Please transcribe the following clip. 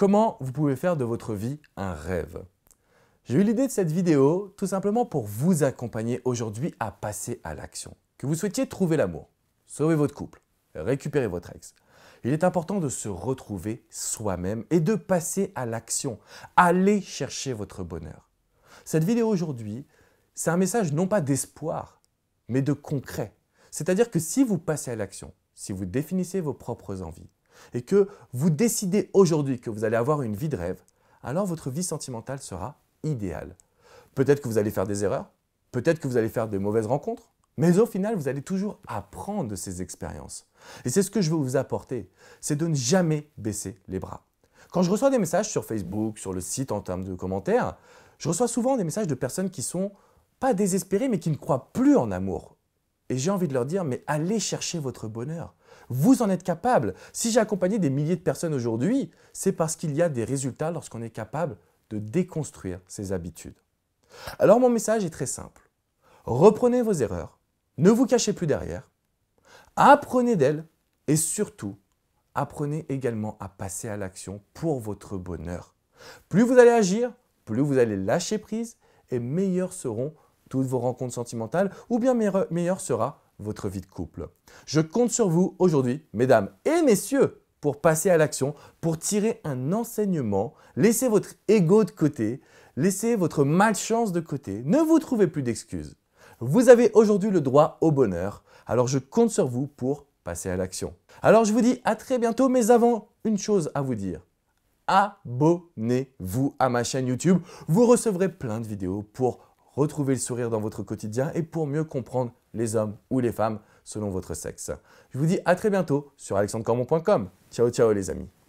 Comment vous pouvez faire de votre vie un rêve J'ai eu l'idée de cette vidéo tout simplement pour vous accompagner aujourd'hui à passer à l'action. Que vous souhaitiez trouver l'amour, sauver votre couple, récupérer votre ex, il est important de se retrouver soi-même et de passer à l'action. Allez chercher votre bonheur. Cette vidéo aujourd'hui, c'est un message non pas d'espoir, mais de concret. C'est-à-dire que si vous passez à l'action, si vous définissez vos propres envies, et que vous décidez aujourd'hui que vous allez avoir une vie de rêve, alors votre vie sentimentale sera idéale. Peut-être que vous allez faire des erreurs, peut-être que vous allez faire de mauvaises rencontres, mais au final, vous allez toujours apprendre de ces expériences. Et c'est ce que je veux vous apporter, c'est de ne jamais baisser les bras. Quand je reçois des messages sur Facebook, sur le site en termes de commentaires, je reçois souvent des messages de personnes qui sont pas désespérées, mais qui ne croient plus en amour. Et j'ai envie de leur dire, mais allez chercher votre bonheur. Vous en êtes capable. Si j'ai accompagné des milliers de personnes aujourd'hui, c'est parce qu'il y a des résultats lorsqu'on est capable de déconstruire ses habitudes. Alors mon message est très simple. Reprenez vos erreurs, ne vous cachez plus derrière, apprenez d'elles et surtout, apprenez également à passer à l'action pour votre bonheur. Plus vous allez agir, plus vous allez lâcher prise et meilleures seront toutes vos rencontres sentimentales ou bien meilleure sera votre vie de couple. Je compte sur vous aujourd'hui, mesdames et messieurs, pour passer à l'action, pour tirer un enseignement, laissez votre ego de côté, laissez votre malchance de côté, ne vous trouvez plus d'excuses. Vous avez aujourd'hui le droit au bonheur, alors je compte sur vous pour passer à l'action. Alors je vous dis à très bientôt, mais avant, une chose à vous dire abonnez-vous à ma chaîne YouTube. Vous recevrez plein de vidéos pour retrouver le sourire dans votre quotidien et pour mieux comprendre les hommes ou les femmes selon votre sexe. Je vous dis à très bientôt sur alexandrecormon.com. Ciao ciao les amis.